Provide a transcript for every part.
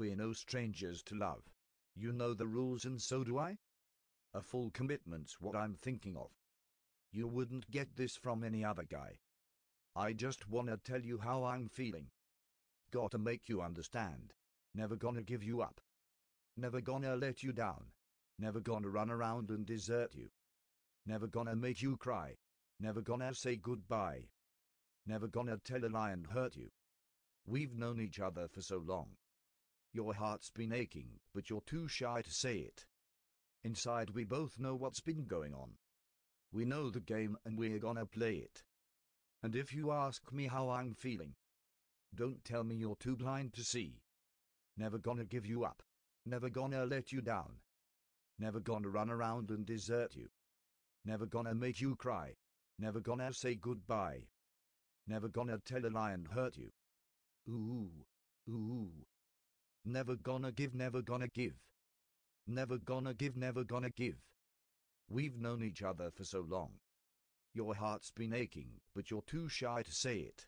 We're no strangers to love. You know the rules and so do I. A full commitment's what I'm thinking of. You wouldn't get this from any other guy. I just wanna tell you how I'm feeling. Gotta make you understand. Never gonna give you up. Never gonna let you down. Never gonna run around and desert you. Never gonna make you cry. Never gonna say goodbye. Never gonna tell a lie and hurt you. We've known each other for so long, your heart's been aching, but you're too shy to say it. Inside we both know what's been going on. We know the game and we're gonna play it. And if you ask me how I'm feeling, don't tell me you're too blind to see. Never gonna give you up. Never gonna let you down. Never gonna run around and desert you. Never gonna make you cry. Never gonna say goodbye. Never gonna tell a lie and hurt you. Ooh, ooh. Never gonna give, never gonna give. Never gonna give, never gonna give. We've known each other for so long. Your heart's been aching, but you're too shy to say it.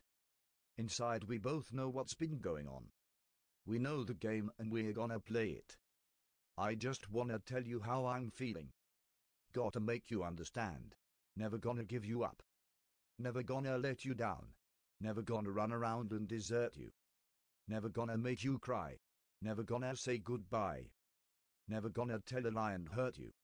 Inside we both know what's been going on. We know the game and we're gonna play it. I just wanna tell you how I'm feeling. Gotta make you understand. Never gonna give you up. Never gonna let you down. Never gonna run around and desert you. Never gonna make you cry. Never gonna say goodbye. Never gonna tell a lie and hurt you.